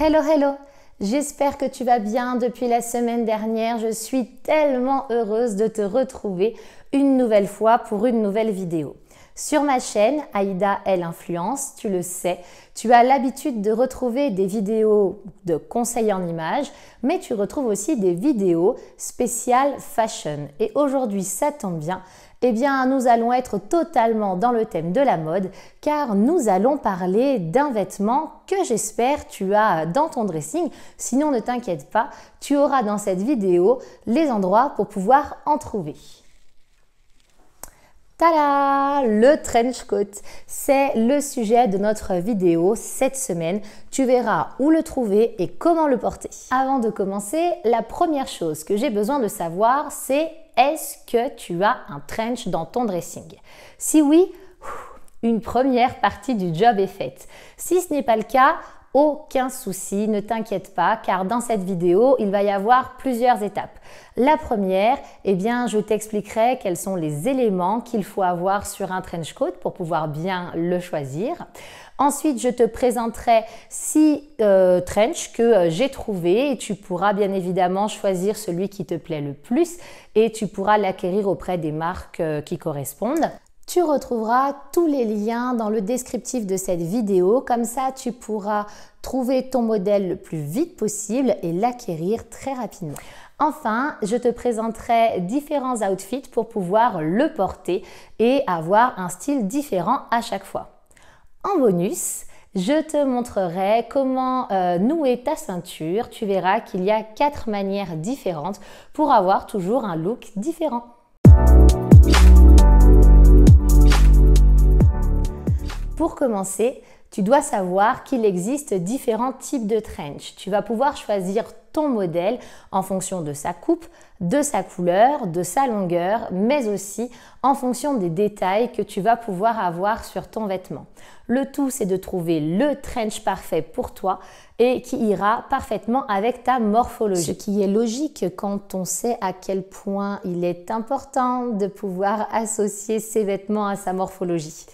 Hello, hello J'espère que tu vas bien depuis la semaine dernière. Je suis tellement heureuse de te retrouver une nouvelle fois pour une nouvelle vidéo. Sur ma chaîne, Aïda Elle Influence, tu le sais, tu as l'habitude de retrouver des vidéos de conseils en images, mais tu retrouves aussi des vidéos spéciales fashion. Et aujourd'hui, ça tombe bien, eh bien, nous allons être totalement dans le thème de la mode car nous allons parler d'un vêtement que j'espère tu as dans ton dressing. Sinon, ne t'inquiète pas, tu auras dans cette vidéo les endroits pour pouvoir en trouver. Tada Le trench coat, c'est le sujet de notre vidéo cette semaine. Tu verras où le trouver et comment le porter. Avant de commencer, la première chose que j'ai besoin de savoir, c'est est-ce que tu as un trench dans ton dressing Si oui, une première partie du job est faite. Si ce n'est pas le cas, aucun souci, ne t'inquiète pas car dans cette vidéo, il va y avoir plusieurs étapes. La première, eh bien, je t'expliquerai quels sont les éléments qu'il faut avoir sur un trench coat pour pouvoir bien le choisir. Ensuite, je te présenterai six euh, trenches que euh, j'ai trouvé et tu pourras bien évidemment choisir celui qui te plaît le plus et tu pourras l'acquérir auprès des marques euh, qui correspondent. Tu retrouveras tous les liens dans le descriptif de cette vidéo, comme ça tu pourras trouver ton modèle le plus vite possible et l'acquérir très rapidement. Enfin, je te présenterai différents outfits pour pouvoir le porter et avoir un style différent à chaque fois. En bonus, je te montrerai comment euh, nouer ta ceinture. Tu verras qu'il y a quatre manières différentes pour avoir toujours un look différent. Pour commencer, tu dois savoir qu'il existe différents types de trench. Tu vas pouvoir choisir ton modèle en fonction de sa coupe, de sa couleur, de sa longueur, mais aussi en fonction des détails que tu vas pouvoir avoir sur ton vêtement. Le tout, c'est de trouver le trench parfait pour toi et qui ira parfaitement avec ta morphologie. Ce qui est logique quand on sait à quel point il est important de pouvoir associer ses vêtements à sa morphologie.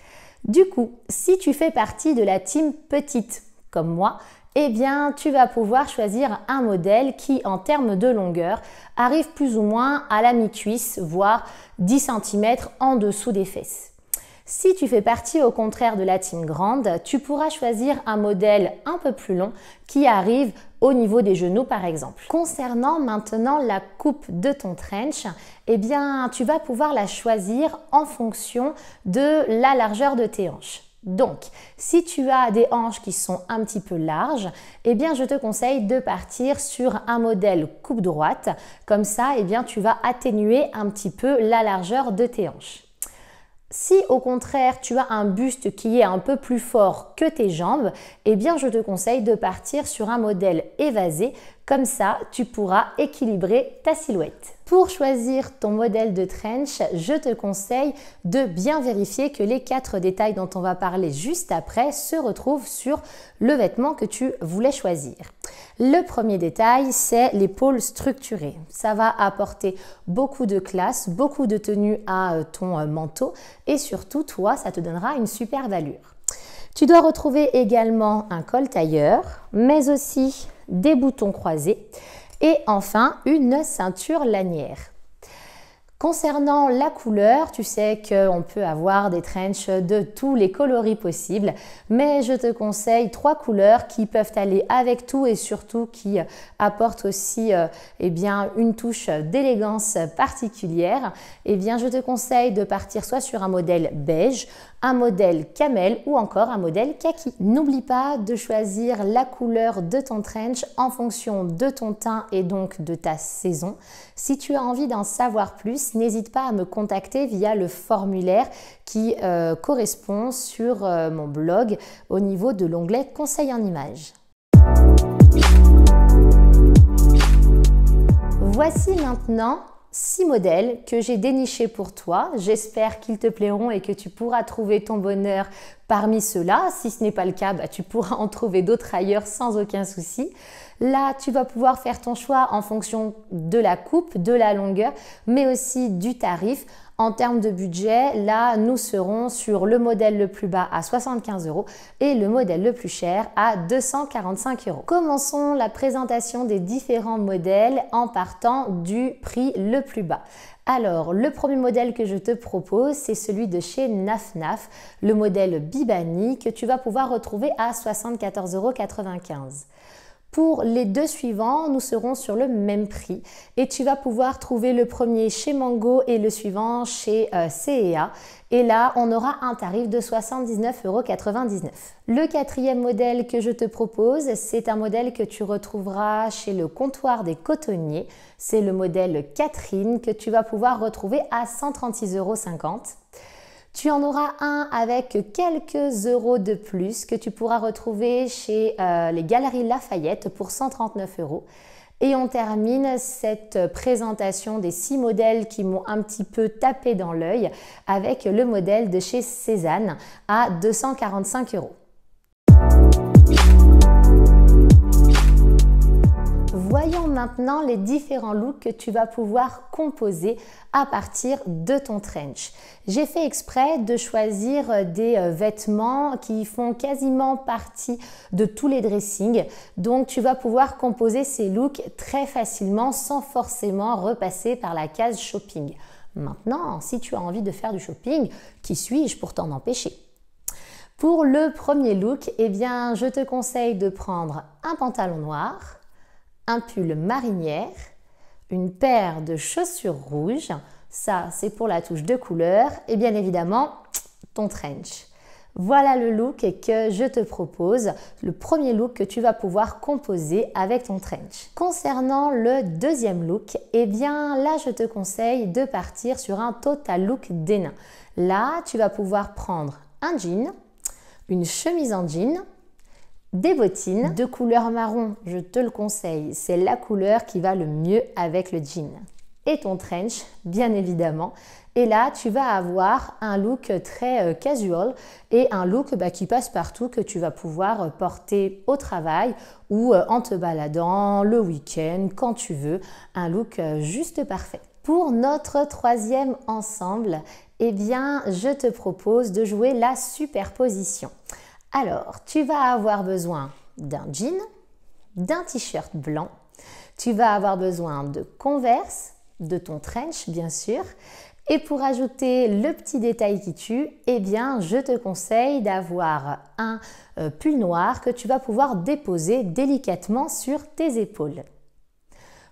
Du coup, si tu fais partie de la team petite, comme moi, eh bien, tu vas pouvoir choisir un modèle qui, en termes de longueur, arrive plus ou moins à la mi-cuisse, voire 10 cm en dessous des fesses. Si tu fais partie au contraire de la team grande, tu pourras choisir un modèle un peu plus long qui arrive niveau des genoux par exemple. Concernant maintenant la coupe de ton trench, eh bien tu vas pouvoir la choisir en fonction de la largeur de tes hanches. Donc, si tu as des hanches qui sont un petit peu larges, eh bien, je te conseille de partir sur un modèle coupe droite. Comme ça, eh bien, tu vas atténuer un petit peu la largeur de tes hanches. Si au contraire tu as un buste qui est un peu plus fort que tes jambes, eh bien je te conseille de partir sur un modèle évasé comme ça, tu pourras équilibrer ta silhouette. Pour choisir ton modèle de trench, je te conseille de bien vérifier que les quatre détails dont on va parler juste après se retrouvent sur le vêtement que tu voulais choisir. Le premier détail, c'est l'épaule structurée. Ça va apporter beaucoup de classe, beaucoup de tenue à ton manteau et surtout, toi, ça te donnera une superbe allure. Tu dois retrouver également un col tailleur, mais aussi des boutons croisés et enfin une ceinture lanière. Concernant la couleur, tu sais qu'on peut avoir des trenches de tous les coloris possibles, mais je te conseille trois couleurs qui peuvent aller avec tout et surtout qui apportent aussi euh, eh une touche d'élégance particulière. Et eh bien, je te conseille de partir soit sur un modèle beige, un modèle camel ou encore un modèle kaki. N'oublie pas de choisir la couleur de ton trench en fonction de ton teint et donc de ta saison. Si tu as envie d'en savoir plus, n'hésite pas à me contacter via le formulaire qui euh, correspond sur euh, mon blog au niveau de l'onglet conseil en images. Voici maintenant six modèles que j'ai dénichés pour toi. J'espère qu'ils te plairont et que tu pourras trouver ton bonheur parmi ceux-là. Si ce n'est pas le cas, bah, tu pourras en trouver d'autres ailleurs sans aucun souci. Là, tu vas pouvoir faire ton choix en fonction de la coupe, de la longueur, mais aussi du tarif en termes de budget, là, nous serons sur le modèle le plus bas à 75 euros et le modèle le plus cher à 245 euros. Commençons la présentation des différents modèles en partant du prix le plus bas. Alors, le premier modèle que je te propose, c'est celui de chez Nafnaf, le modèle Bibani que tu vas pouvoir retrouver à 74,95 euros. Pour les deux suivants, nous serons sur le même prix et tu vas pouvoir trouver le premier chez Mango et le suivant chez euh, CEA. Et là, on aura un tarif de 79,99€. Le quatrième modèle que je te propose, c'est un modèle que tu retrouveras chez le comptoir des cotonniers. C'est le modèle Catherine que tu vas pouvoir retrouver à 136,50€. Tu en auras un avec quelques euros de plus que tu pourras retrouver chez euh, les Galeries Lafayette pour 139 euros. Et on termine cette présentation des six modèles qui m'ont un petit peu tapé dans l'œil avec le modèle de chez Cézanne à 245 euros. Voyons maintenant les différents looks que tu vas pouvoir composer à partir de ton trench. J'ai fait exprès de choisir des euh, vêtements qui font quasiment partie de tous les dressings. Donc tu vas pouvoir composer ces looks très facilement sans forcément repasser par la case shopping. Maintenant, si tu as envie de faire du shopping, qui suis-je pour t'en empêcher Pour le premier look, eh bien, je te conseille de prendre un pantalon noir, un pull marinière, une paire de chaussures rouges, ça c'est pour la touche de couleur, et bien évidemment ton trench. Voilà le look que je te propose, le premier look que tu vas pouvoir composer avec ton trench. Concernant le deuxième look, eh bien là je te conseille de partir sur un total look nains. Là, tu vas pouvoir prendre un jean, une chemise en jean, des bottines de couleur marron. Je te le conseille, c'est la couleur qui va le mieux avec le jean. Et ton trench, bien évidemment. Et là, tu vas avoir un look très euh, casual et un look bah, qui passe partout que tu vas pouvoir euh, porter au travail ou euh, en te baladant, le week-end, quand tu veux. Un look juste parfait. Pour notre troisième ensemble, eh bien, je te propose de jouer la superposition. Alors, tu vas avoir besoin d'un jean, d'un t-shirt blanc, tu vas avoir besoin de converse, de ton trench bien sûr, et pour ajouter le petit détail qui tue, eh bien, je te conseille d'avoir un euh, pull noir que tu vas pouvoir déposer délicatement sur tes épaules.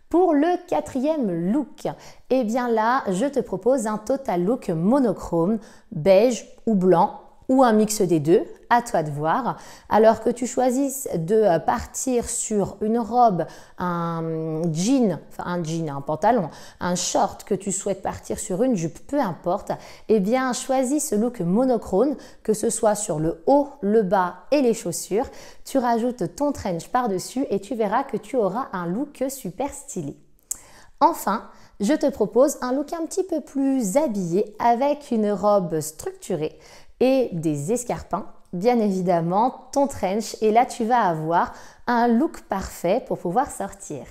Pour le quatrième look, eh bien là, je te propose un total look monochrome, beige ou blanc, ou un mix des deux, à toi de voir. Alors que tu choisisses de partir sur une robe, un jean, enfin un jean, un pantalon, un short, que tu souhaites partir sur une jupe, peu importe, eh bien choisis ce look monochrome, que ce soit sur le haut, le bas et les chaussures. Tu rajoutes ton trench par-dessus et tu verras que tu auras un look super stylé. Enfin, je te propose un look un petit peu plus habillé avec une robe structurée et des escarpins, bien évidemment, ton trench. Et là, tu vas avoir un look parfait pour pouvoir sortir.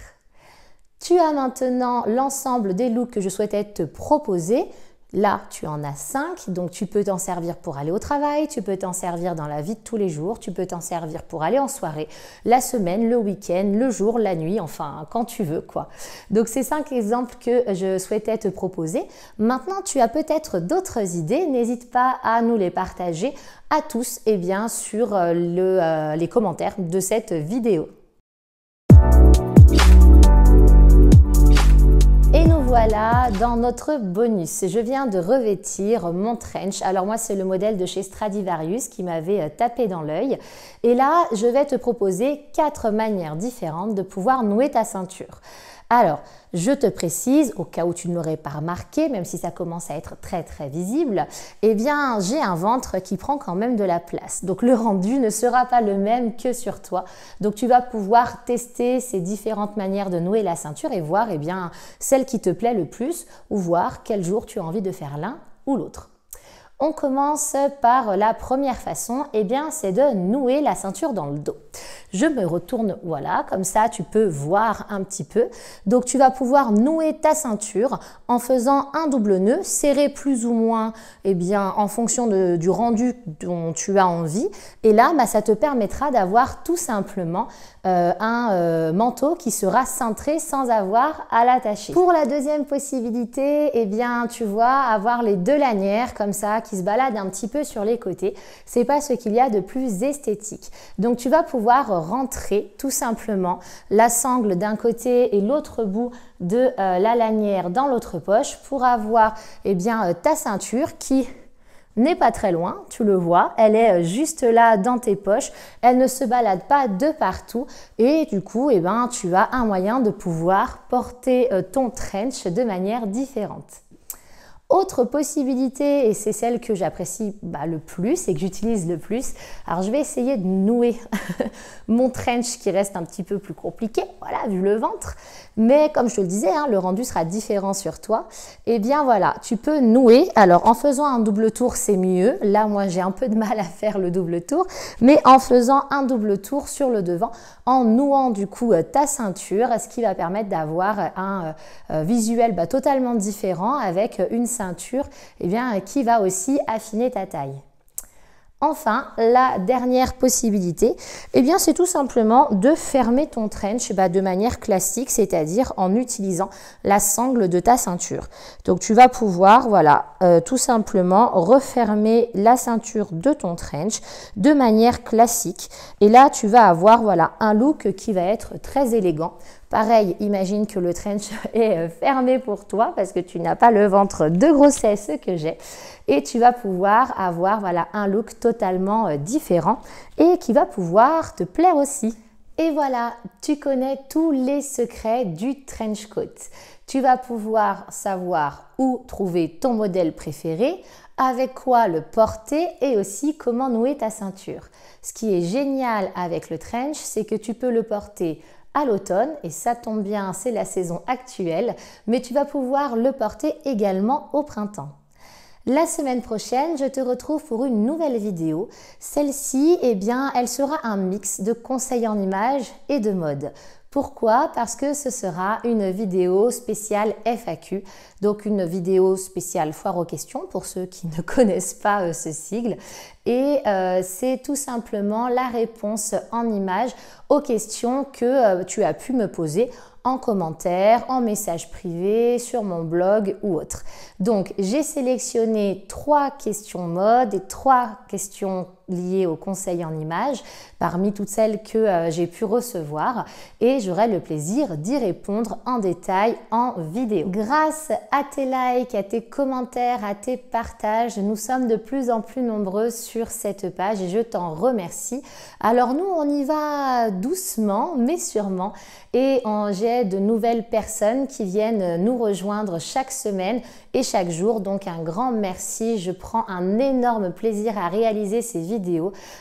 Tu as maintenant l'ensemble des looks que je souhaitais te proposer. Là, tu en as cinq, donc tu peux t'en servir pour aller au travail, tu peux t'en servir dans la vie de tous les jours, tu peux t'en servir pour aller en soirée, la semaine, le week-end, le jour, la nuit, enfin, quand tu veux, quoi. Donc, c'est cinq exemples que je souhaitais te proposer. Maintenant, tu as peut-être d'autres idées, n'hésite pas à nous les partager à tous et eh bien, sur euh, euh, les commentaires de cette vidéo. voilà dans notre bonus. Je viens de revêtir mon trench. Alors moi c'est le modèle de chez Stradivarius qui m'avait euh, tapé dans l'œil. Et là je vais te proposer quatre manières différentes de pouvoir nouer ta ceinture. Alors, je te précise, au cas où tu ne l'aurais pas remarqué, même si ça commence à être très très visible, eh bien j'ai un ventre qui prend quand même de la place. Donc le rendu ne sera pas le même que sur toi. Donc tu vas pouvoir tester ces différentes manières de nouer la ceinture et voir eh bien celle qui te plaît le plus ou voir quel jour tu as envie de faire l'un ou l'autre. On commence par la première façon, et eh bien c'est de nouer la ceinture dans le dos. Je me retourne, voilà, comme ça tu peux voir un petit peu. Donc tu vas pouvoir nouer ta ceinture en faisant un double nœud, serré plus ou moins, et eh bien en fonction de, du rendu dont tu as envie. Et là, bah, ça te permettra d'avoir tout simplement euh, un euh, manteau qui sera cintré sans avoir à l'attacher. Pour la deuxième possibilité, et eh bien tu vois avoir les deux lanières comme ça qui qui se balade un petit peu sur les côtés, c'est pas ce qu'il y a de plus esthétique. Donc tu vas pouvoir rentrer tout simplement la sangle d'un côté et l'autre bout de euh, la lanière dans l'autre poche pour avoir eh bien euh, ta ceinture qui n'est pas très loin, tu le vois, elle est euh, juste là dans tes poches, elle ne se balade pas de partout et du coup, eh ben, tu as un moyen de pouvoir porter ton trench de manière différente. Autre possibilité, et c'est celle que j'apprécie bah, le plus et que j'utilise le plus, alors je vais essayer de nouer mon trench qui reste un petit peu plus compliqué, voilà, vu le ventre. Mais comme je te le disais, hein, le rendu sera différent sur toi. Et eh bien voilà, tu peux nouer. Alors en faisant un double tour, c'est mieux. Là, moi, j'ai un peu de mal à faire le double tour, mais en faisant un double tour sur le devant, en nouant du coup euh, ta ceinture, ce qui va permettre d'avoir un euh, euh, visuel bah, totalement différent avec une ceinture, eh bien, qui va aussi affiner ta taille. Enfin, la dernière possibilité, et eh bien, c'est tout simplement de fermer ton trench bah, de manière classique, c'est-à-dire en utilisant la sangle de ta ceinture. Donc, tu vas pouvoir, voilà, euh, tout simplement refermer la ceinture de ton trench de manière classique. Et là, tu vas avoir, voilà, un look qui va être très élégant Pareil, imagine que le trench est euh, fermé pour toi parce que tu n'as pas le ventre de grossesse que j'ai et tu vas pouvoir avoir voilà un look totalement euh, différent et qui va pouvoir te plaire aussi. Et voilà, tu connais tous les secrets du trench coat. Tu vas pouvoir savoir où trouver ton modèle préféré, avec quoi le porter et aussi comment nouer ta ceinture. Ce qui est génial avec le trench, c'est que tu peux le porter à l'automne et ça tombe bien, c'est la saison actuelle, mais tu vas pouvoir le porter également au printemps. La semaine prochaine, je te retrouve pour une nouvelle vidéo. Celle-ci, eh bien, elle sera un mix de conseils en images et de mode. Pourquoi Parce que ce sera une vidéo spéciale FAQ, donc une vidéo spéciale foire aux questions pour ceux qui ne connaissent pas euh, ce sigle. Et euh, c'est tout simplement la réponse en image aux questions que euh, tu as pu me poser en commentaire, en message privé, sur mon blog ou autre. Donc j'ai sélectionné trois questions mode et trois questions liées au conseil en images parmi toutes celles que euh, j'ai pu recevoir et j'aurai le plaisir d'y répondre en détail en vidéo. Grâce à tes likes, à tes commentaires, à tes partages, nous sommes de plus en plus nombreux sur cette page et je t'en remercie. Alors nous, on y va doucement mais sûrement et j'ai de nouvelles personnes qui viennent nous rejoindre chaque semaine et chaque jour. Donc un grand merci, je prends un énorme plaisir à réaliser ces vidéos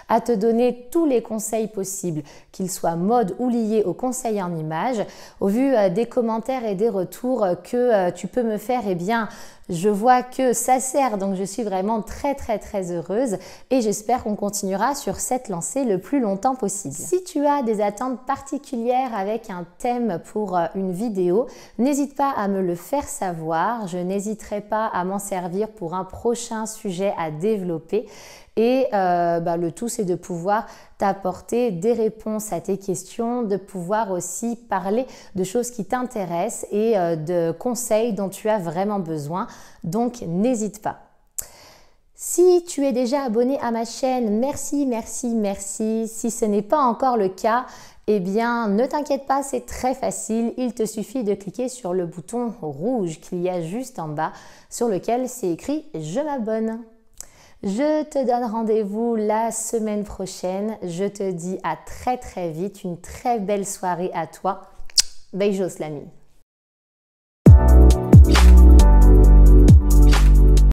à te donner tous les conseils possibles, qu'ils soient mode ou liés aux conseils en images. Au vu euh, des commentaires et des retours que euh, tu peux me faire, et eh bien, je vois que ça sert, donc je suis vraiment très très très heureuse et j'espère qu'on continuera sur cette lancée le plus longtemps possible. Si tu as des attentes particulières avec un thème pour euh, une vidéo, n'hésite pas à me le faire savoir, je n'hésiterai pas à m'en servir pour un prochain sujet à développer et euh, bah, le tout, c'est de pouvoir t'apporter des réponses à tes questions, de pouvoir aussi parler de choses qui t'intéressent et euh, de conseils dont tu as vraiment besoin. Donc, n'hésite pas. Si tu es déjà abonné à ma chaîne, merci, merci, merci. Si ce n'est pas encore le cas, eh bien, ne t'inquiète pas, c'est très facile. Il te suffit de cliquer sur le bouton rouge qu'il y a juste en bas, sur lequel c'est écrit Je m'abonne. Je te donne rendez-vous la semaine prochaine. Je te dis à très très vite. Une très belle soirée à toi. Beijos l'ami.